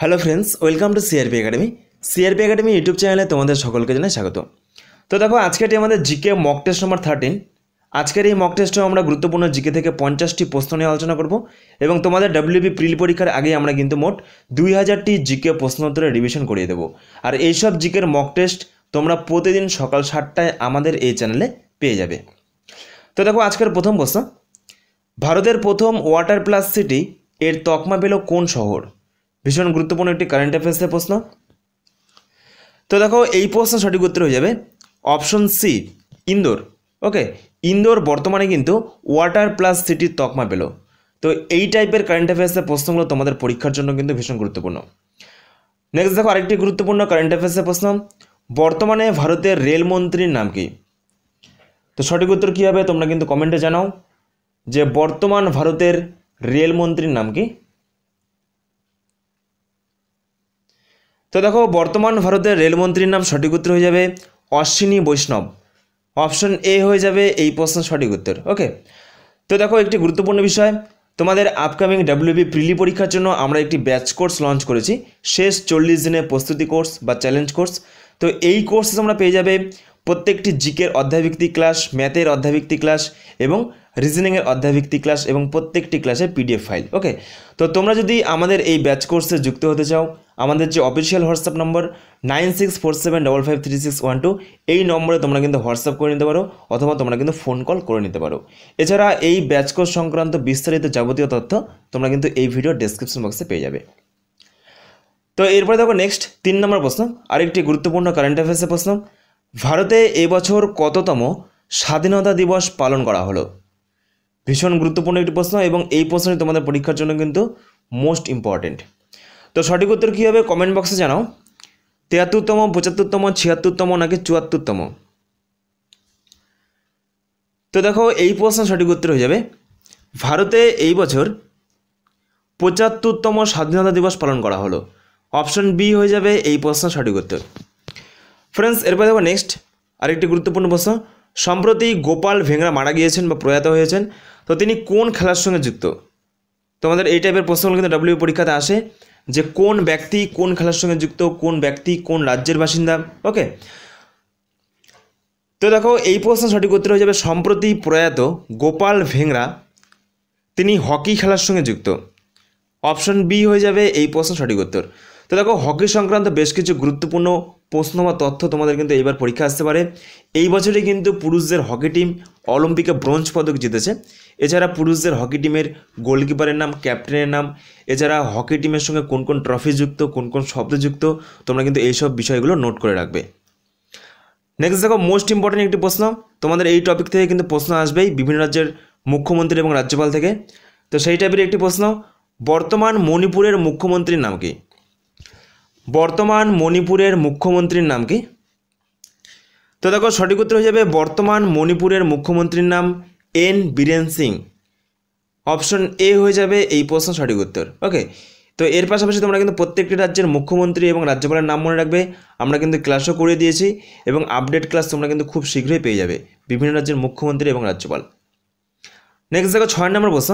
hello friends welcome to CRP academy CRP academy YouTube চ্যানেলে তোমাদের সকলকে জানাই স্বাগত তো দেখো আজকেটি আমাদের GK mock test number thirteen আজকের এই মক টেস্টে আমরা গুরুত্বপূর্ণ জিকে থেকে পঞ্চাশটি প্রশ্ন নিয়ে আলোচনা করব এবং তোমাদের ডাব্লিউবি প্রিল পরীক্ষার আগে আমরা কিন্তু মোট দুই হাজারটি জিকে প্রশ্নোত্তরে রিভিশন করিয়ে দেবো আর এইসব জিকের মক টেস্ট তোমরা প্রতিদিন সকাল সাতটায় আমাদের এই চ্যানেলে পেয়ে যাবে তো দেখো আজকের প্রথম প্রশ্ন ভারতের প্রথম ওয়াটার প্লাস সিটি এর তকমা পেল কোন শহর ভীষণ গুরুত্বপূর্ণ একটি কারেন্ট অ্যাফেয়ার্সের প্রশ্ন তো দেখো এই প্রশ্ন সঠিক উত্তর হয়ে যাবে option C Indore okay Indore বর্তমানে কিন্তু ওয়াটার প্লাস সিটির তকমা পেল তো এই টাইপের কারেন্ট অ্যাফেয়ার্সের প্রশ্নগুলো তোমাদের পরীক্ষার জন্য কিন্তু ভীষণ গুরুত্বপূর্ণ নেক্সট দেখো আরেকটি গুরুত্বপূর্ণ কারেন্ট অ্যাফেয়ার্সের প্রশ্ন বর্তমানে ভারতের রেলমন্ত্রীর নাম কি তো সঠিক উত্তর কী হবে তোমরা কিন্তু কমেন্টে জানাও যে বর্তমান ভারতের রেলমন্ত্রীর নাম কি তো দেখো বর্তমান ভারতের রেলমন্ত্রীর নাম সঠিক উত্তর হয়ে যাবে অশ্বিনী বৈষ্ণব অপশন এ হয়ে যাবে এই প্রশ্ন সঠিক উত্তর ওকে তো দেখো একটি গুরুত্বপূর্ণ বিষয় তোমাদের আপকামিং ডাব্লিউবি প্রিলি পরীক্ষার জন্য আমরা একটি ব্যাচ কোর্স লঞ্চ করেছি শেষ চল্লিশ দিনের প্রস্তুতি কোর্স বা চ্যালেঞ্জ কোর্স তো এই কোর্সে তোমরা পেয়ে যাবে প্রত্যেকটি জিকের অধ্যায়ভিত্তিক ক্লাস ম্যাথের অধ্যায়ভিত্তিক ক্লাস এবং রিজনিংয়ের অধ্যায়ভিত্তিক ক্লাস এবং প্রত্যেকটি ক্লাসের পিডিএফ ফাইল ওকে তো তোমরা যদি আমাদের এই ব্যাচ কোর্সে যুক্ত হতে চাও আমাদের যে official WhatsApp number nine six four seven double five three six one two এই নম্বরে তোমরা কিন্তু হোয়াটসঅ্যাপ করে নিতে পারো অথবা তোমরা কিন্তু ফোন কল করে নিতে পারো এছাড়া এই ব্যাচ কোর্স সংক্রান্ত বিস্তারিত যাবতীয় তথ্য তোমরা কিন্তু এই ভিডিও ডেসক্রিপশন বক্সে পেয়ে যাবে তো এরপরে দেখো নেক্সট তিন নম্বর প্রশ্ন আরেকটি গুরুত্বপূর্ণ কারেন্ট অ্যাফেয়ার্সের প্রশ্ন ভারতে এবছর কততম স্বাধীনতা দিবস পালন করা হলো ভীষণ গুরুত্বপূর্ণ একটি প্রশ্ন এবং এই প্রশ্নটি তোমাদের পরীক্ষার জন্য কিন্তু মোস্ট ইম্পর্টেন্ট তো সঠিক উত্তর কী হবে কমেন্ট বক্সে জানাও তেয়াত্তরতম পঁচাত্তরতম ছিয়াত্তরতম নাকি চুয়াত্তরতম তো দেখো এই প্রশ্ন সঠিক উত্তর হয়ে যাবে ভারতে এই বছর পঁচাত্তরতম স্বাধীনতা দিবস পালন করা হলো অপশন বি হয়ে যাবে এই প্রশ্ন সঠিক উত্তর ফ্রেন্ডস এরপর দেখো নেক্সট আরেকটি গুরুত্বপূর্ণ প্রশ্ন সম্প্রতি গোপাল ভেঙরা মারা গিয়েছেন বা প্রয়াত হয়েছেন তো তিনি কোন খেলার সঙ্গে যুক্ত তোমাদের এই টাইপের প্রশ্নগুলো কিন্তু ডাব্লিউ পরীক্ষাতে আসে যে কোন ব্যক্তি কোন খেলার সঙ্গে যুক্ত কোন ব্যক্তি কোন রাজ্যের বাসিন্দা ওকে তো দেখো এই প্রশ্ন সঠিক উত্তর হয়ে যাবে সম্প্রতি প্রয়াত গোপাল ভেংরা তিনি হকি খেলার সঙ্গে যুক্ত অপশন বি হয়ে যাবে এই প্রশ্ন সঠিক উত্তর তো দেখো হকি সংক্রান্ত বেশ কিছু গুরুত্বপূর্ণ প্রশ্ন বা তথ্য তোমাদের কিন্তু এইবার পরীক্ষা আসতে পারে এই বছরই কিন্তু পুরুষদের হকি টিম অলিম্পিকে ব্রোঞ্জ পদক জিতেছে এছাড়া পুরুষদের হকি টিমের গোলকিপারের নাম ক্যাপ্টেনের নাম এছাড়া হকি টিমের সঙ্গে কোন কোন ট্রফি যুক্ত কোন কোন শব্দ যুক্ত তোমরা কিন্তু এইসব বিষয়গুলো নোট করে রাখবে নেক্সট দেখো মোস্ট ইম্পর্টেন্ট একটি প্রশ্ন তোমাদের এই টপিক থেকে কিন্তু প্রশ্ন আসবেই বিভিন্ন রাজ্যের মুখ্যমন্ত্রী এবং রাজ্যপাল থেকে তো সেই টাইপের একটি প্রশ্ন বর্তমান মণিপুরের মুখ্যমন্ত্রীর নাম কি বর্তমান মণিপুরের মুখ্যমন্ত্রীর নাম কি তো দেখো সঠিক উত্তর হয়ে যাবে বর্তমান মণিপুরের মুখ্যমন্ত্রীর নাম N Biren Singh option A হয়ে যাবে এই প্রশ্ন সঠিক উত্তর ওকে তো এর পাশাপাশি তোমরা কিন্তু প্রত্যেকটি রাজ্যের মুখ্যমন্ত্রী এবং রাজ্যপালের নাম মনে রাখবে আমরা কিন্তু ক্লাসও করে দিয়েছি এবং আপডেট ক্লাস তোমরা কিন্তু খুব শীঘ্রই পেয়ে যাবে বিভিন্ন রাজ্যের মুখ্যমন্ত্রী এবং রাজ্যপাল নেক্সট দেখো ছয় নম্বর প্রশ্ন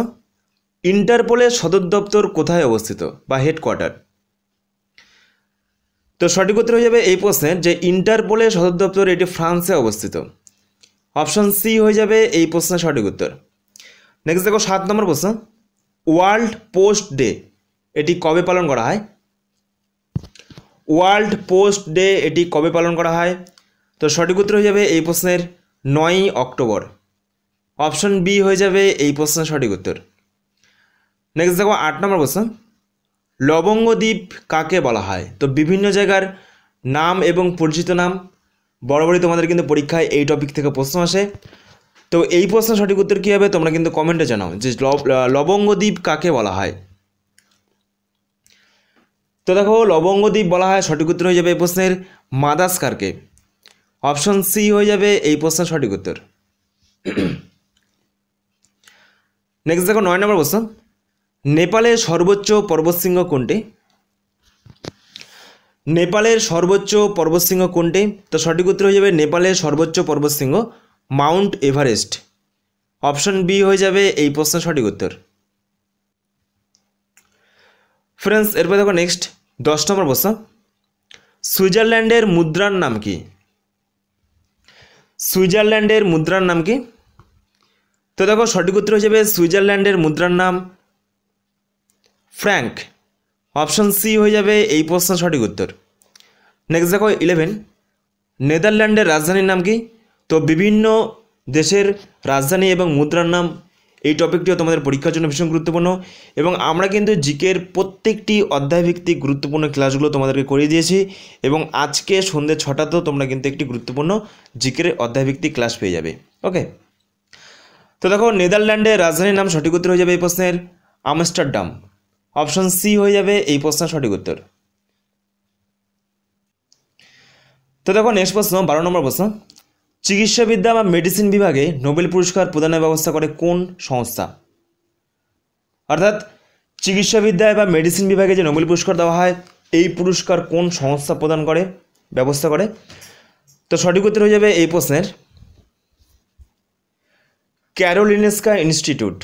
ইন্টারপোলের সদর দপ্তর কোথায় অবস্থিত বা হেডকোয়ার্টার তো সঠিক উত্তর হয়ে যাবে এই প্রশ্নের যে ইন্টারপোলের সদর দপ্তর এটি ফ্রান্সে অবস্থিত অপশন সি হয়ে যাবে এই প্রশ্নের সঠিক উত্তর নেক্সট দেখো সাত নম্বর প্রশ্ন ওয়ার্ল্ড পোস্ট ডে এটি কবে পালন করা হয় ওয়ার্ল্ড পোস্ট ডে এটি কবে পালন করা হয় তো সঠিক উত্তর হয়ে যাবে এই প্রশ্নের নয়ই অক্টোবর অপশন বি হয়ে যাবে এই প্রশ্নের সঠিক উত্তর নেক্সট দেখো আট নম্বর প্রশ্ন লবঙ্গদ্বীপ কাকে বলা হয় তো বিভিন্ন জায়গার নাম এবং পরিচিত নাম বরাবরই তোমাদের কিন্তু পরীক্ষায় এই টপিক থেকে প্রশ্ন আসে তো এই প্রশ্ন সঠিক উত্তর কী হবে তোমরা কিন্তু কমেন্টে জানাও যে লবঙ্গদ্বীপ কাকে বলা হয় তো দেখো লবঙ্গদ্বীপ বলা হয় সঠিক উত্তর হয়ে যাবে এই প্রশ্নের মাদাসকারকে অপশন সি হয়ে যাবে এই প্রশ্নের সঠিক উত্তর নেক্সট দেখো নয় নম্বর প্রশ্ন নেপালের সর্বোচ্চ পর্বতশৃঙ্গ কোনটি নেপালের সর্বোচ্চ পর্বতশৃঙ্গ কোনটি তো সঠিক উত্তর হয়ে যাবে নেপালের সর্বোচ্চ পর্বতশৃঙ্গ মাউন্ট এভারেস্ট অপশন বি হয়ে যাবে এই প্রশ্নের সঠিক উত্তর ফ্রেন্ডস এরপর দেখো নেক্সট দশ নম্বর প্রশ্ন সুইজারল্যান্ডের মুদ্রার নাম কি সুইজারল্যান্ডের মুদ্রার নাম কি তো দেখো সঠিক উত্তর হয়ে যাবে সুইজারল্যান্ডের মুদ্রার নাম ফ্র্যাঙ্ক অপশন সি হয়ে যাবে এই প্রশ্ন সঠিক উত্তর নেক্সট দেখো ইলেভেন নেদারল্যান্ডের রাজধানীর নাম কি তো বিভিন্ন দেশের রাজধানী এবং মুদ্রার নাম এই টপিকটিও তোমাদের পরীক্ষার জন্য ভীষণ গুরুত্বপূর্ণ এবং আমরা কিন্তু জিকের প্রত্যেকটি অধ্যায়ভিত্তিক গুরুত্বপূর্ণ ক্লাসগুলো তোমাদেরকে করিয়ে দিয়েছি এবং আজকে সন্ধ্যে ছটাতেও তোমরা কিন্তু একটি গুরুত্বপূর্ণ জিকের অধ্যায়ভিত্তিক ক্লাস পেয়ে যাবে ওকে তো দেখো নেদারল্যান্ডের রাজধানীর নাম সঠিক উত্তর হয়ে যাবে এই প্রশ্নের আমস্টারডাম অপশন সি হয়ে যাবে এই প্রশ্নের সঠিক উত্তর তো দেখো নেক্সট প্রশ্ন বারো নম্বর প্রশ্ন চিকিৎসাবিদ্যা বা মেডিসিন বিভাগে নোবেল পুরস্কার প্রদানের ব্যবস্থা করে কোন সংস্থা অর্থাৎ চিকিৎসাবিদ্যায় বা মেডিসিন বিভাগে যে নোবেল পুরস্কার দেওয়া হয় এই পুরস্কার কোন সংস্থা প্রদান করে ব্যবস্থা করে তো সঠিক উত্তর হয়ে যাবে এই প্রশ্নের ক্যারোলিনেস্কা ইনস্টিটিউট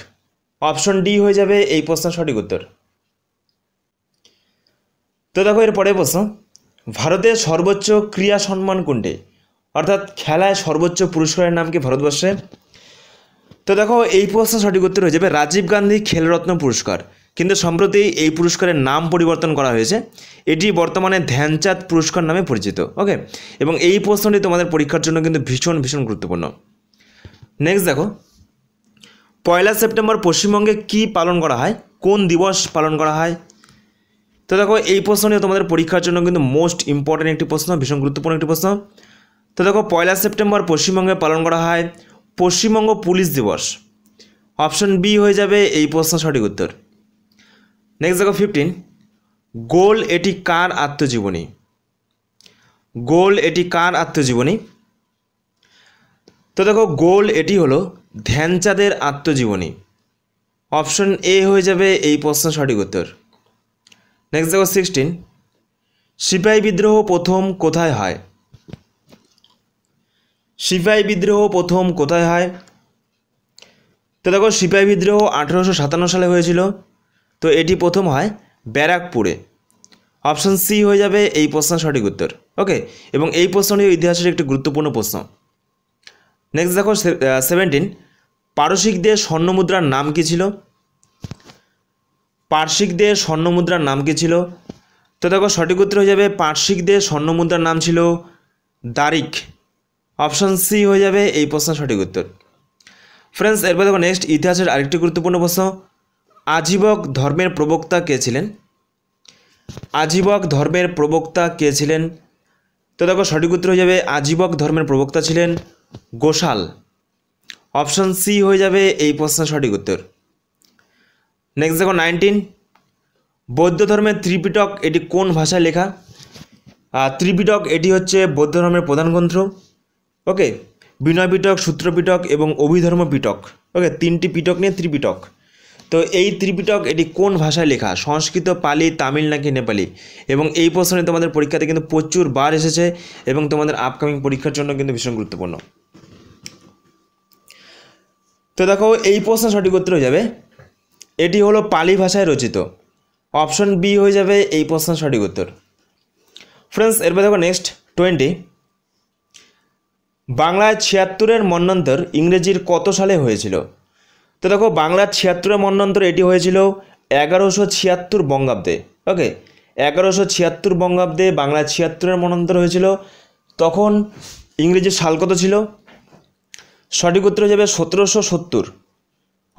অপশন ডি হয়ে যাবে এই প্রশ্নের সঠিক উত্তর তো দেখো এর বসো প্রশ্ন ভারতের সর্বোচ্চ ক্রীড়া সম্মান কোনটি অর্থাৎ খেলায় সর্বোচ্চ পুরস্কারের নাম কি ভারতবর্ষে তো দেখো এই প্রশ্ন সঠিক উত্তর হয়ে যাবে রাজীব গান্ধী খেলরত্ন পুরস্কার কিন্তু সম্প্রতি এই পুরস্কারের নাম পরিবর্তন করা হয়েছে এটি বর্তমানে ধ্যানচাঁদ পুরস্কার নামে পরিচিত ওকে এবং এই প্রশ্নটি তোমাদের পরীক্ষার জন্য কিন্তু ভীষণ ভীষণ গুরুত্বপূর্ণ নেক্সট দেখো পয়লা সেপ্টেম্বর পশ্চিমবঙ্গে কি পালন করা হয় কোন দিবস পালন করা হয় তো দেখো এই প্রশ্ন নিয়ে তোমাদের পরীক্ষার জন্য কিন্তু মোস্ট ইম্পর্টেন্ট একটি প্রশ্ন ভীষণ গুরুত্বপূর্ণ একটি প্রশ্ন তো দেখো পয়লা সেপ্টেম্বর পশ্চিমবঙ্গে পালন করা হয় পশ্চিমবঙ্গ পুলিশ দিবস অপশন বি হয়ে যাবে এই প্রশ্ন সঠিক উত্তর নেক্সট দেখো ফিফটিন গোল এটি কার আত্মজীবনী গোল এটি কার আত্মজীবনী তো দেখো গোল এটি হলো ধ্যানচাঁদের আত্মজীবনী অপশন এ হয়ে যাবে এই প্রশ্ন সঠিক উত্তর নেক্সট দেখো সিক্সটিন সিপাহী বিদ্রোহ প্রথম কোথায় হয় সিপাহী বিদ্রোহ প্রথম কোথায় হয় তো দেখো সিপাহী বিদ্রোহ আঠেরোশো সাতান্ন সালে হয়েছিল তো এটি প্রথম হয় ব্যারাকপুরে অপশান সি হয়ে যাবে এই প্রশ্নের সঠিক উত্তর ওকে এবং এই প্রশ্নটি ইতিহাসের একটি গুরুত্বপূর্ণ প্রশ্ন নেক্সট দেখো সেভেন্টিন পারসিকদের স্বর্ণমুদ্রার নাম কী ছিল পার্শ্বিকদের মুদ্রার নাম কী ছিল তো দেখো সঠিক উত্তর হয়ে যাবে পার্শ্বিকদের মুদ্রার নাম ছিল দারিক অপশান সি হয়ে যাবে এই প্রশ্ন সঠিক উত্তর ফ্রেন্ডস এরপর দেখো নেক্সট ইতিহাসের আরেকটি গুরুত্বপূর্ণ প্রশ্ন আজীবক ধর্মের প্রবক্তা কে ছিলেন আজীবক ধর্মের প্রবক্তা কে ছিলেন তো দেখো সঠিক উত্তর হয়ে যাবে আজীবক ধর্মের প্রবক্তা ছিলেন গোশাল অপশান সি হয়ে যাবে এই প্রশ্নের সঠিক উত্তর নেক্সট দেখো নাইনটিন বৌদ্ধ ধর্মের ত্রিপিটক এটি কোন ভাষায় লেখা ত্রিপিটক এটি হচ্ছে বৌদ্ধ ধর্মের প্রধান গ্রন্থ ওকে বিনয় পিটক সূত্র এবং অভিধর্ম পিটক ওকে তিনটি পিটক নিয়ে ত্রিপিটক তো এই ত্রিপিটক এটি কোন ভাষায় লেখা সংস্কৃত পালি তামিল নাকি নেপালি এবং এই প্রশ্নে তোমাদের পরীক্ষাতে কিন্তু প্রচুর বার এসেছে এবং তোমাদের আপকামিং পরীক্ষার জন্য কিন্তু ভীষণ গুরুত্বপূর্ণ তো দেখো এই প্রশ্ন সঠিক উত্তর হয়ে যাবে এটি হলো পালি ভাষায় রচিত অপশন বি হয়ে যাবে এই প্রশ্নের সঠিক উত্তর ফ্রেন্ডস এরপর দেখো নেক্সট টোয়েন্টি বাংলায় ছিয়াত্তরের মন্বন্তর ইংরেজির কত সালে হয়েছিল তো দেখো বাংলার ছিয়াত্তরের মন্বন্তর এটি হয়েছিল এগারোশো ছিয়াত্তর বঙ্গাব্দে ওকে এগারোশো ছিয়াত্তর বঙ্গাব্দে বাংলা ছিয়াত্তরের মন্নন্তর হয়েছিল তখন ইংরেজির সাল কত ছিল সঠিক উত্তর হয়ে যাবে সতেরোশো সত্তর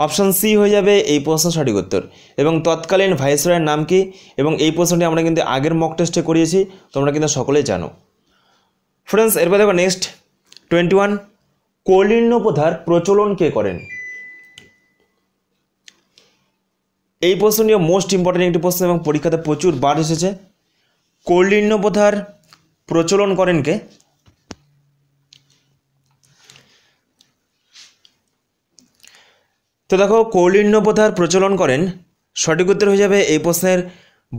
অপশান সি হয়ে যাবে এই প্রশ্ন সঠিক উত্তর এবং তৎকালীন ভাইসরয়ের নাম কি এবং এই প্রশ্নটি আমরা কিন্তু আগের মক টেস্টে করিয়েছি তোমরা কিন্তু সকলেই জানো ফ্রেন্ডস এরপর দেখো নেক্সট টোয়েন্টি ওয়ান কলিন্ন প্রধার প্রচলন কে করেন এই প্রশ্নটিও মোস্ট ইম্পর্টেন্ট একটি প্রশ্ন এবং পরীক্ষাতে প্রচুর বার এসেছে কলিন্ন প্রধার প্রচলন করেন কে তো দেখো কৌলিন্য প্রথার প্রচলন করেন সঠিক উত্তর হয়ে যাবে এই প্রশ্নের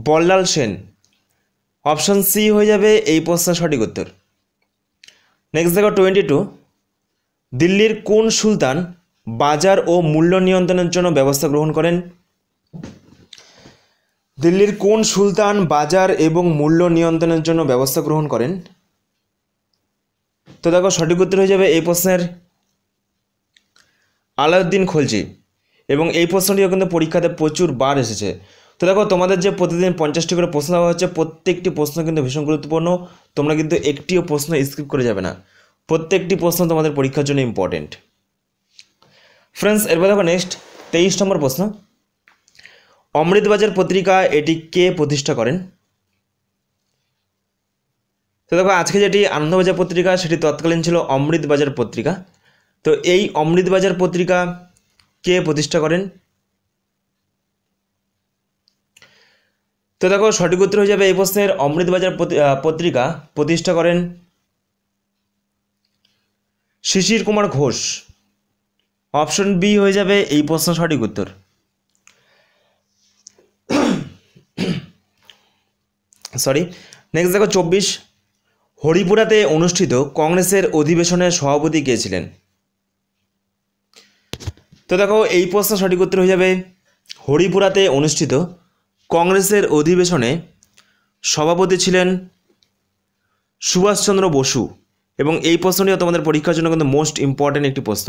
বল্লাল সেন অপশন সি হয়ে যাবে এই প্রশ্নের সঠিক উত্তর নেক্সট দেখো টোয়েন্টি টু দিল্লির কোন সুলতান বাজার ও মূল্য নিয়ন্ত্রণের জন্য ব্যবস্থা গ্রহণ করেন দিল্লির কোন সুলতান বাজার এবং মূল্য নিয়ন্ত্রণের জন্য ব্যবস্থা গ্রহণ করেন তো দেখো সঠিক উত্তর হয়ে যাবে এই প্রশ্নের আলাউদ্দিন খলজি এবং এই প্রশ্নটিও কিন্তু পরীক্ষাতে প্রচুর বার এসেছে তো দেখো তোমাদের যে প্রতিদিন পঞ্চাশটি করে প্রশ্ন দেওয়া হচ্ছে প্রত্যেকটি প্রশ্ন কিন্তু ভীষণ গুরুত্বপূর্ণ তোমরা কিন্তু একটিও প্রশ্ন স্কিপ করে যাবে না প্রত্যেকটি প্রশ্ন তোমাদের পরীক্ষার জন্য ইম্পর্টেন্ট ফ্রেন্ডস এরপর দেখো নেক্সট তেইশ নম্বর প্রশ্ন অমৃতবাজার পত্রিকা এটি কে প্রতিষ্ঠা করেন তো দেখো আজকে যেটি আনন্দবাজার পত্রিকা সেটি তৎকালীন ছিল অমৃতবাজার পত্রিকা তো এই অমৃতবাজার পত্রিকা কে প্রতিষ্ঠা করেন তো দেখো সঠিক উত্তর হয়ে যাবে এই প্রশ্নের অমৃতবাজার পত্রিকা প্রতিষ্ঠা করেন শিশির কুমার ঘোষ অপশন বি হয়ে যাবে এই প্রশ্ন সঠিক উত্তর সরি নেক্সট দেখো চব্বিশ হরিপুরাতে অনুষ্ঠিত কংগ্রেসের অধিবেশনের সভাপতি কে ছিলেন তো দেখো এই প্রশ্ন সঠিক উত্তর হয়ে যাবে হরিপুরাতে অনুষ্ঠিত কংগ্রেসের অধিবেশনে সভাপতি ছিলেন সুভাষচন্দ্র বসু এবং এই প্রশ্নটিও তোমাদের পরীক্ষার জন্য কিন্তু মোস্ট ইম্পর্ট্যান্ট একটি প্রশ্ন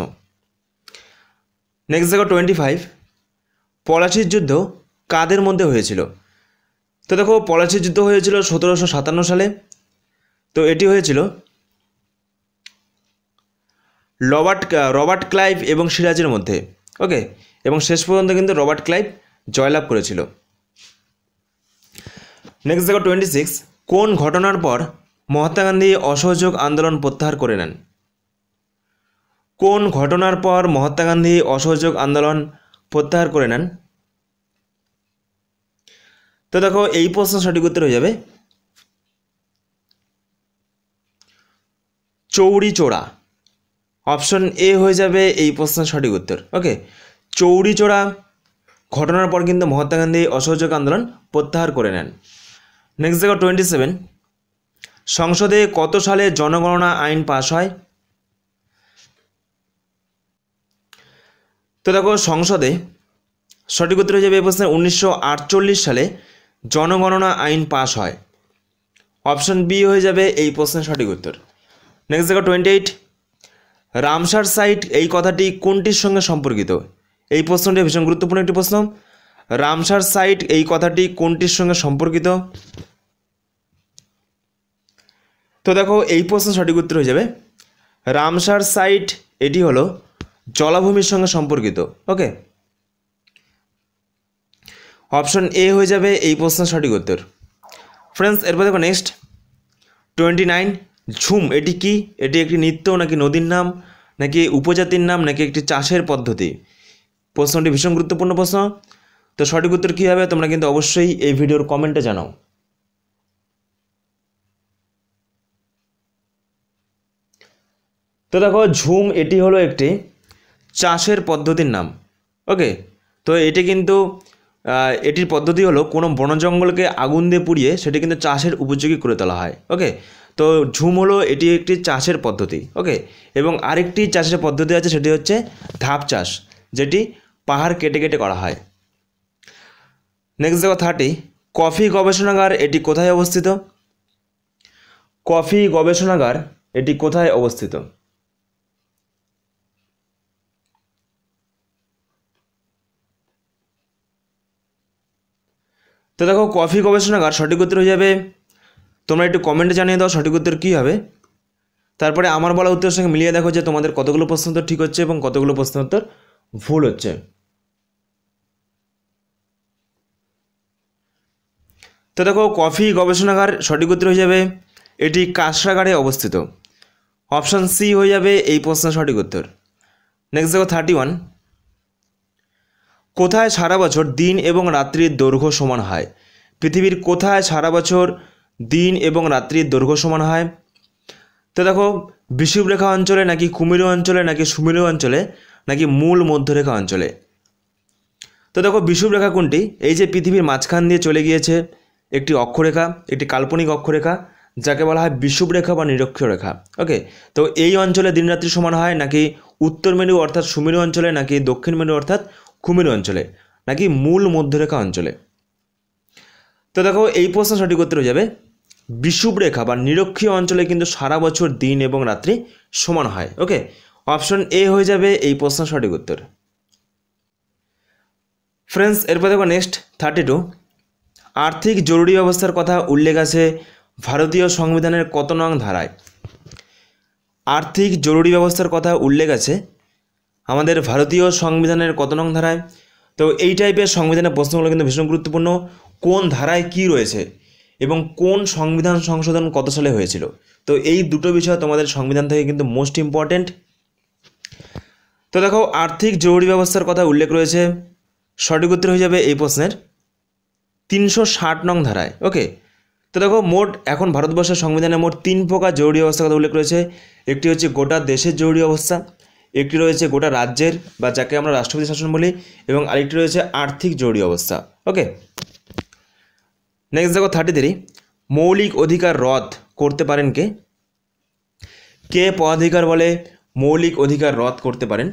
নেক্সট দেখো টোয়েন্টি ফাইভ পলাশির যুদ্ধ কাদের মধ্যে হয়েছিল তো দেখো পলাশির যুদ্ধ হয়েছিল সতেরোশো সাতান্ন সালে তো এটি হয়েছিল রবার্ট রবার্ট ক্লাইভ এবং সিরাজের মধ্যে ওকে এবং শেষ পর্যন্ত কিন্তু রবার্ট ক্লাইভ জয়লাভ করেছিল নেক্সট দেখো টোয়েন্টি সিক্স কোন ঘটনার পর মহাত্মা গান্ধী অসহযোগ আন্দোলন প্রত্যাহার করে নেন কোন ঘটনার পর মহাত্মা গান্ধী অসহযোগ আন্দোলন প্রত্যাহার করে নেন তো দেখো এই প্রশ্ন সঠিক উত্তর হয়ে যাবে চৌরি চোড়া অপশন এ হয়ে যাবে এই প্রশ্নের সঠিক উত্তর ওকে চোরা ঘটনার পর কিন্তু মহাত্মা গান্ধী অসহযোগ আন্দোলন প্রত্যাহার করে নেন নেক্সট দেখো টোয়েন্টি সেভেন সংসদে কত সালে জনগণনা আইন পাশ হয় তো দেখো সংসদে সঠিক উত্তর হয়ে যাবে এই প্রশ্নের উনিশশো সালে জনগণনা আইন পাশ হয় অপশন বি হয়ে যাবে এই প্রশ্নের সঠিক উত্তর নেক্সট দেখো টোয়েন্টি এইট রামসার সাইট এই কথাটি কোনটির সঙ্গে সম্পর্কিত এই প্রশ্নটি ভীষণ গুরুত্বপূর্ণ একটি প্রশ্ন রামসার সাইট এই কথাটি কোনটির সঙ্গে সম্পর্কিত তো দেখো এই প্রশ্ন সঠিক উত্তর হয়ে যাবে রামসার সাইট এটি হলো জলাভূমির সঙ্গে সম্পর্কিত ওকে অপশন এ হয়ে যাবে এই প্রশ্ন সঠিক উত্তর ফ্রেন্ডস এরপর দেখো নেক্সট টোয়েন্টি নাইন ঝুম এটি কি এটি একটি নৃত্য নাকি নদীর নাম নাকি উপজাতির নাম নাকি একটি চাষের পদ্ধতি প্রশ্নটি ভীষণ গুরুত্বপূর্ণ প্রশ্ন তো সঠিক উত্তর কী হবে তোমরা কিন্তু অবশ্যই এই ভিডিওর কমেন্টে জানাও তো দেখো ঝুম এটি হলো একটি চাষের পদ্ধতির নাম ওকে তো এটি কিন্তু এটির পদ্ধতি হলো কোনো বনজঙ্গলকে আগুন দিয়ে পুড়িয়ে সেটি কিন্তু চাষের উপযোগী করে তোলা হয় ওকে তো ঝুম হলো এটি একটি চাষের পদ্ধতি ওকে এবং আরেকটি চাষের পদ্ধতি আছে সেটি হচ্ছে ধাপ চাষ যেটি পাহাড় কেটে কেটে করা হয় নেক্সট দেখো থার্টি কফি গবেষণাগার এটি কোথায় অবস্থিত কফি গবেষণাগার এটি কোথায় অবস্থিত তো দেখো কফি গবেষণাগার সঠিক উত্তর হয়ে যাবে তোমরা একটু কমেন্টে জানিয়ে দাও সঠিক উত্তর কী হবে তারপরে আমার বলা উত্তরের সঙ্গে মিলিয়ে দেখো যে তোমাদের কতগুলো প্রশ্ন উত্তর ঠিক হচ্ছে এবং কতগুলো প্রশ্ন উত্তর ভুল হচ্ছে তো দেখো কফি গবেষণাগার সঠিক উত্তর হয়ে যাবে এটি কাশরাগারে অবস্থিত অপশান সি হয়ে যাবে এই প্রশ্নের সঠিক উত্তর নেক্সট দেখো থার্টি ওয়ান কোথায় সারা বছর দিন এবং রাত্রির দৈর্ঘ্য সমান হয় পৃথিবীর কোথায় সারা বছর দিন এবং রাত্রির দৈর্ঘ্য সমান হয় তো দেখো বিষুবরেখা অঞ্চলে নাকি কুমিরু অঞ্চলে নাকি সুমিরু অঞ্চলে নাকি মূল মধ্যরেখা অঞ্চলে তো দেখো বিষুবরেখা কোনটি এই যে পৃথিবীর মাঝখান দিয়ে চলে গিয়েছে একটি অক্ষরেখা একটি কাল্পনিক অক্ষরেখা যাকে বলা হয় বিষুবরেখা বা নিরক্ষ রেখা ওকে তো এই অঞ্চলে দিনরাত্রি সমান হয় নাকি উত্তর মেরু অর্থাৎ সুমেরু অঞ্চলে নাকি দক্ষিণ মেরু অর্থাৎ কুমিরু অঞ্চলে নাকি মূল মধ্যরেখা অঞ্চলে তো দেখো এই প্রশ্ন সঠিক উত্তর হয়ে যাবে বিষুবরেখা বা নিরক্ষীয় অঞ্চলে কিন্তু সারা বছর দিন এবং রাত্রি সমান হয় ওকে অপশন এ হয়ে যাবে এই প্রশ্ন সঠিক উত্তর ফ্রেন্ডস এরপর দেখো নেক্সট থার্টি টু আর্থিক জরুরি অবস্থার কথা উল্লেখ আছে ভারতীয় সংবিধানের কত নং ধারায় আর্থিক জরুরি ব্যবস্থার কথা উল্লেখ আছে আমাদের ভারতীয় সংবিধানের কত নং ধারায় তো এই টাইপের সংবিধানের প্রশ্নগুলো কিন্তু ভীষণ গুরুত্বপূর্ণ কোন ধারায় কি রয়েছে এবং কোন সংবিধান সংশোধন কত সালে হয়েছিল তো এই দুটো বিষয় তোমাদের সংবিধান থেকে কিন্তু মোস্ট ইম্পর্ট্যান্ট তো দেখো আর্থিক জরুরি ব্যবস্থার কথা উল্লেখ রয়েছে সঠিক উত্তর হয়ে যাবে এই প্রশ্নের তিনশো ষাট নং ধারায় ওকে তো দেখো মোট এখন ভারতবর্ষের সংবিধানে মোট তিন প্রকার জরুরি অবস্থার কথা উল্লেখ রয়েছে একটি হচ্ছে গোটা দেশের জরুরি অবস্থা একটি রয়েছে গোটা রাজ্যের বা যাকে আমরা রাষ্ট্রপতি শাসন বলি এবং আরেকটি রয়েছে আর্থিক জরুরি অবস্থা ওকে নেক্সট দেখো থার্টি থ্রি মৌলিক অধিকার রদ করতে পারেন কে কে পদাধিকার বলে মৌলিক অধিকার রদ করতে পারেন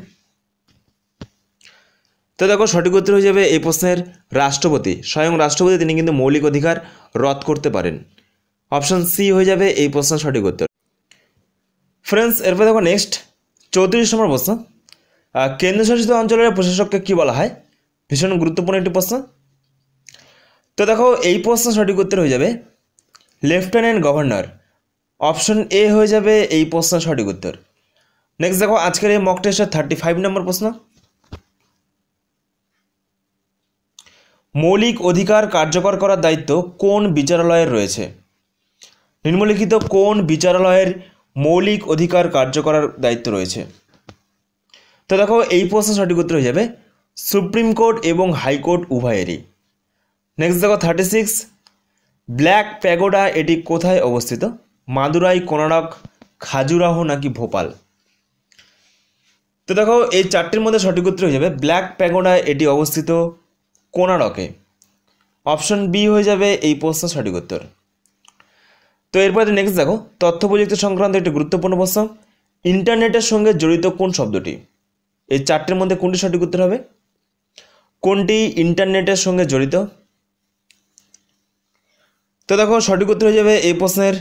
তো দেখো সঠিক উত্তর হয়ে যাবে এই প্রশ্নের রাষ্ট্রপতি স্বয়ং রাষ্ট্রপতি তিনি কিন্তু মৌলিক অধিকার রদ করতে পারেন অপশন সি হয়ে যাবে এই প্রশ্নের সঠিক উত্তর ফ্রেন্ডস এরপর দেখো নেক্সট চৌত্রিশ নম্বর প্রশ্ন কেন্দ্রশাসিত অঞ্চলের প্রশাসককে কী বলা হয় ভীষণ গুরুত্বপূর্ণ একটি প্রশ্ন তো দেখো এই প্রশ্ন সঠিক উত্তর হয়ে যাবে লেফটেন্যান্ট গভর্নর অপশন এ হয়ে যাবে এই প্রশ্ন সঠিক উত্তর নেক্সট দেখো আজকের এই মক টেস্টের থার্টি ফাইভ নম্বর প্রশ্ন মৌলিক অধিকার কার্যকর করার দায়িত্ব কোন বিচারালয়ের রয়েছে নিম্নলিখিত কোন বিচারালয়ের মৌলিক অধিকার কার্যকরার দায়িত্ব রয়েছে তো দেখো এই প্রশ্ন সঠিক উত্তর হয়ে যাবে সুপ্রিম কোর্ট এবং হাইকোর্ট উভয়েরই নেক্সট দেখো থার্টি সিক্স ব্ল্যাক প্যাগোডা এটি কোথায় অবস্থিত মাদুরাই কোনারক খাজুরাহ নাকি ভোপাল তো দেখো এই চারটির মধ্যে সঠিক উত্তর হয়ে যাবে ব্ল্যাক প্যাগোডা এটি অবস্থিত কোনারকে অপশন বি হয়ে যাবে এই প্রশ্ন সঠিক উত্তর তো এরপরে নেক্সট দেখো তথ্য প্রযুক্তি সংক্রান্ত একটি গুরুত্বপূর্ণ প্রশ্ন ইন্টারনেটের সঙ্গে জড়িত কোন শব্দটি এই চারটির মধ্যে কোনটি সঠিক উত্তর হবে কোনটি ইন্টারনেটের সঙ্গে জড়িত তো দেখো সঠিক উত্তর হয়ে যাবে এই প্রশ্নের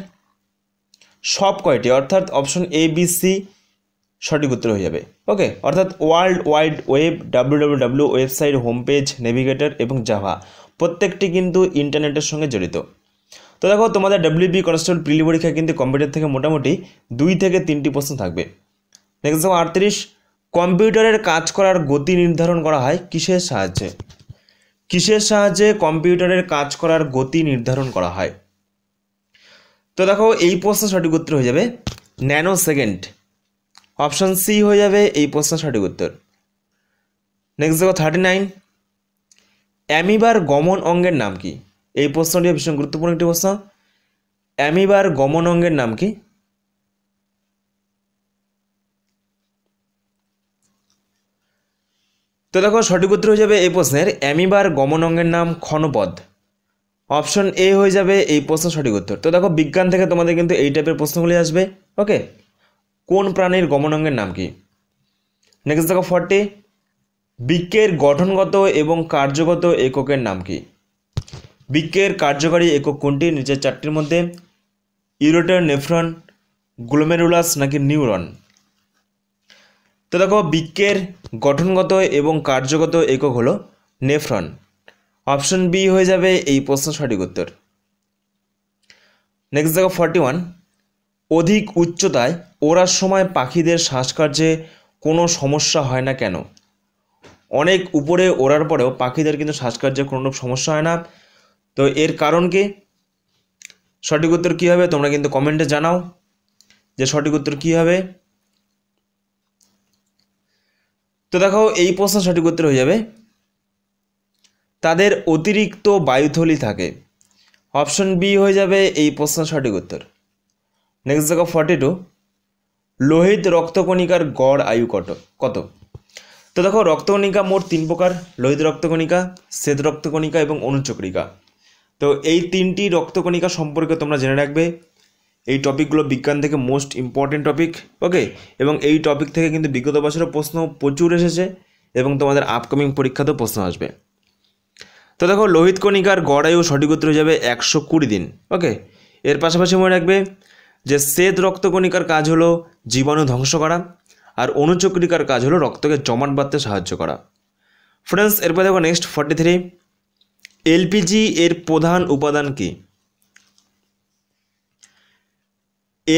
সব কয়টি অর্থাৎ অপশন এ বি সি সঠিক উত্তর হয়ে যাবে ওকে অর্থাৎ world wide web WWW website home page navigator এবং জাভা প্রত্যেকটি কিন্তু ইন্টারনেটের সঙ্গে জড়িত তো দেখো তোমাদের বি কনস্টেবল প্রিলি পরীক্ষা কিন্তু কম্পিউটার থেকে মোটামুটি দুই থেকে তিনটি প্রশ্ন থাকবে নেক্সট দেখো আটত্রিশ কম্পিউটারের কাজ করার গতি নির্ধারণ করা হয় কিসের সাহায্যে কিসের সাহায্যে কম্পিউটারের কাজ করার গতি নির্ধারণ করা হয় তো দেখো এই প্রশ্ন সঠিক উত্তর হয়ে যাবে ন্যানো সেকেন্ড অপশান সি হয়ে যাবে এই প্রশ্ন সঠিক উত্তর নেক্সট দেখো থার্টি নাইন অ্যামিবার গমন অঙ্গের নাম কি এই প্রশ্নটি ভীষণ গুরুত্বপূর্ণ একটি প্রশ্ন অ্যামিবার গমন অঙ্গের নাম কি তো দেখো সঠিক উত্তর হয়ে যাবে এই প্রশ্নের অ্যামিবার গমনঙ্গের নাম ক্ষণপদ অপশন এ হয়ে যাবে এই প্রশ্ন সঠিক উত্তর তো দেখো বিজ্ঞান থেকে তোমাদের কিন্তু এই টাইপের প্রশ্নগুলি আসবে ওকে কোন প্রাণীর গমনঙ্গের নাম কি নেক্সট দেখো ফর্টি বৃক্ষের গঠনগত এবং কার্যগত এককের নাম কি বৃক্ষের কার্যকারী একক কোনটি নিচের চারটির মধ্যে ইউরোটার নেফ্রন গ্লোমেরুলাস নাকি নিউরন তো দেখো বৃক্কের গঠনগত এবং কার্যগত একক হলো নেফ্রন অপশন বি হয়ে যাবে এই প্রশ্ন সঠিক উত্তর নেক্সট দেখো ফর্টি ওয়ান অধিক উচ্চতায় ওড়ার সময় পাখিদের শ্বাসকার্যে কোনো সমস্যা হয় না কেন অনেক উপরে ওড়ার পরেও পাখিদের কিন্তু শ্বাসকার্যে কোনোরূপ সমস্যা হয় না তো এর কারণ কি সঠিক উত্তর কী হবে তোমরা কিন্তু কমেন্টে জানাও যে সঠিক উত্তর কী হবে তো দেখো এই প্রশ্ন সঠিক উত্তর হয়ে যাবে তাদের অতিরিক্ত বায়ুথলি থাকে অপশন বি হয়ে যাবে এই প্রশ্ন সঠিক উত্তর নেক্সট দেখো ফর্টি টু লোহিত রক্তকণিকার গড় আয়ু কত কত তো দেখো রক্তকণিকা মোট তিন প্রকার লোহিত রক্তকণিকা শ্বেত রক্তকণিকা এবং অনুচক্রিকা তো এই তিনটি রক্তকণিকা সম্পর্কে তোমরা জেনে রাখবে এই টপিকগুলো বিজ্ঞান থেকে মোস্ট ইম্পর্টেন্ট টপিক ওকে এবং এই টপিক থেকে কিন্তু বিগত বছরের প্রশ্ন প্রচুর এসেছে এবং তোমাদের আপকামিং পরীক্ষাতেও প্রশ্ন আসবে তো দেখো লোহিত কণিকার গড়ায়ু সঠিক উত্তর হয়ে যাবে একশো কুড়ি দিন ওকে এর পাশাপাশি মনে রাখবে যে শ্বেত রক্তকণিকার কাজ হলো জীবাণু ধ্বংস করা আর অনুচক্রিকার কাজ হলো রক্তকে জমাট বাঁধতে সাহায্য করা ফ্রেন্ডস এরপর দেখো নেক্সট ফর্টি থ্রি এলপিজি এর প্রধান উপাদান কী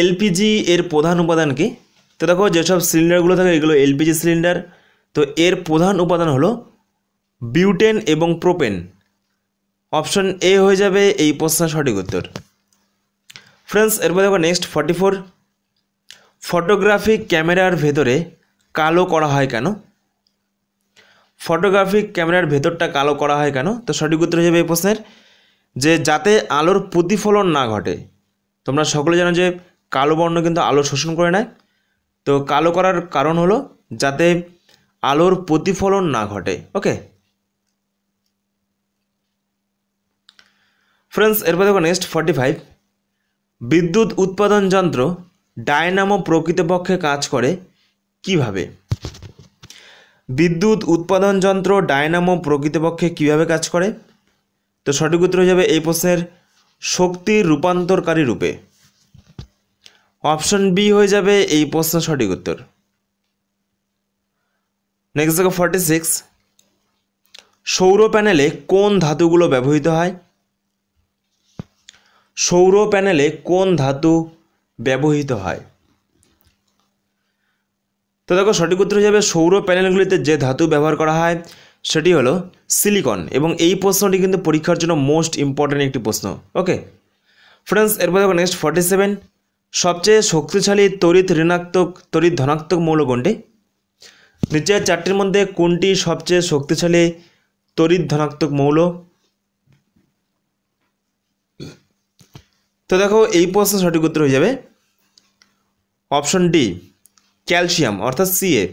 এলপিজি এর প্রধান উপাদান কি তো দেখো যেসব সিলিন্ডারগুলো থাকে এগুলো এলপিজি সিলিন্ডার তো এর প্রধান উপাদান হলো বিউটেন এবং প্রোপেন অপশন এ হয়ে যাবে এই প্রশ্নের সঠিক উত্তর ফ্রেন্ডস এরপর দেখো নেক্সট ফর্টি ফোর ফটোগ্রাফিক ক্যামেরার ভেতরে কালো করা হয় কেন ফটোগ্রাফিক ক্যামেরার ভেতরটা কালো করা হয় কেন তো সঠিক উত্তর হিসেবে এই প্রশ্নের যে যাতে আলোর প্রতিফলন না ঘটে তোমরা সকলে জানো যে কালো বর্ণ কিন্তু আলো শোষণ করে নেয় তো কালো করার কারণ হলো যাতে আলোর প্রতিফলন না ঘটে ওকে ফ্রেন্ডস এরপর দেখো নেক্সট ফর্টি ফাইভ বিদ্যুৎ উৎপাদন যন্ত্র ডায়নামো প্রকৃতপক্ষে কাজ করে কিভাবে বিদ্যুৎ উৎপাদন যন্ত্র ডায়নামো প্রকৃতপক্ষে কিভাবে কাজ করে তো সঠিক উত্তর হয়ে যাবে এই প্রশ্নের শক্তির রূপান্তরকারী রূপে অপশন বি হয়ে যাবে এই প্রশ্নের সঠিক উত্তর নেক্সট দেখো ফর্টি সিক্স সৌর প্যানেলে কোন ধাতুগুলো ব্যবহৃত হয় সৌর প্যানেলে কোন ধাতু ব্যবহৃত হয় তো দেখো সঠিক উত্তর হিসাবে সৌর প্যানেলগুলিতে যে ধাতু ব্যবহার করা হয় সেটি হলো সিলিকন এবং এই প্রশ্নটি কিন্তু পরীক্ষার জন্য মোস্ট ইম্পর্ট্যান্ট একটি প্রশ্ন ওকে ফ্রেন্ডস এরপর দেখো নেক্সট ফর্টি সেভেন সবচেয়ে শক্তিশালী তড়িৎ ঋণাত্মক তড়িৎ ধনাত্মক মৌল কোনটি নিচের চারটির মধ্যে কোনটি সবচেয়ে শক্তিশালী তড়িৎ ধনাত্মক মৌল তো দেখো এই প্রশ্ন সঠিক উত্তর হয়ে যাবে অপশন ডি ক্যালসিয়াম অর্থাৎ সিএ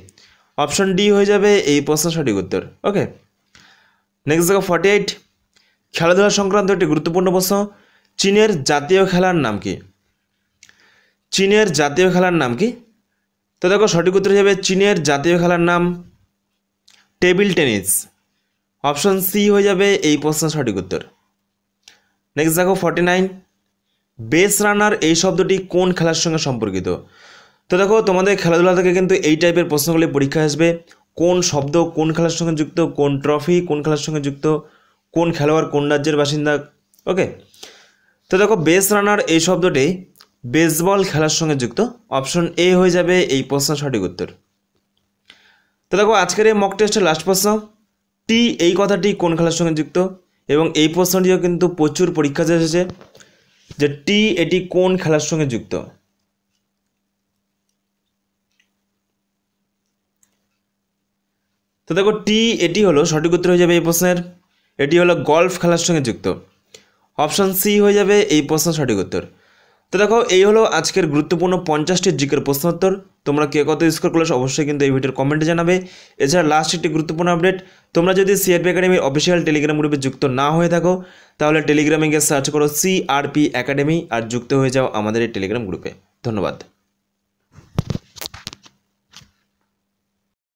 অপশন ডি হয়ে যাবে এই প্রশ্ন সঠিক উত্তর ওকে নেক্সট দেখো ফর্টি এইট খেলাধুলা সংক্রান্ত একটি গুরুত্বপূর্ণ প্রশ্ন চীনের জাতীয় খেলার নাম কি চীনের জাতীয় খেলার নাম কি তো দেখো সঠিক উত্তর হিসেবে চীনের জাতীয় খেলার নাম টেবিল টেনিস অপশন সি হয়ে যাবে এই প্রশ্নের সঠিক উত্তর নেক্সট দেখো ফর্টি নাইন বেস রানার এই শব্দটি কোন খেলার সঙ্গে সম্পর্কিত তো দেখো তোমাদের খেলাধুলা থেকে কিন্তু এই টাইপের প্রশ্নগুলি পরীক্ষা আসবে কোন শব্দ কোন খেলার সঙ্গে যুক্ত কোন ট্রফি কোন খেলার সঙ্গে যুক্ত কোন খেলোয়াড় কোন রাজ্যের বাসিন্দা ওকে তো দেখো বেস রানার এই শব্দটি বেসবল খেলার সঙ্গে যুক্ত অপশন এ হয়ে যাবে এই প্রশ্ন সঠিক উত্তর তো দেখো আজকের এই মক টেস্টের লাস্ট প্রশ্ন টি এই কথাটি কোন খেলার সঙ্গে যুক্ত এবং এই প্রশ্নটিও কিন্তু প্রচুর পরীক্ষাতে এসেছে যে টি এটি কোন খেলার সঙ্গে যুক্ত তো দেখো টি এটি হলো সঠিক উত্তর হয়ে যাবে এই প্রশ্নের এটি হলো গল্ফ খেলার সঙ্গে যুক্ত অপশান সি হয়ে যাবে এই প্রশ্ন সঠিক উত্তর তো দেখো এই হলো আজকের গুরুত্বপূর্ণ পঞ্চাশটির জিকের প্রশ্নোত্তর তোমরা কে কত স্কোর করলে অবশ্যই কিন্তু এই ভিডিওর কমেন্টে জানাবে এছাড়া লাস্ট একটি গুরুত্বপূর্ণ আপডেট তোমরা যদি সিআরপি একাডেমির অফিসিয়াল টেলিগ্রাম গ্রুপে যুক্ত না হয়ে থাকো তাহলে টেলিগ্রামে গিয়ে সার্চ করো সিআরপি একাডেমি আর যুক্ত হয়ে যাও আমাদের এই টেলিগ্রাম গ্রুপে ধন্যবাদ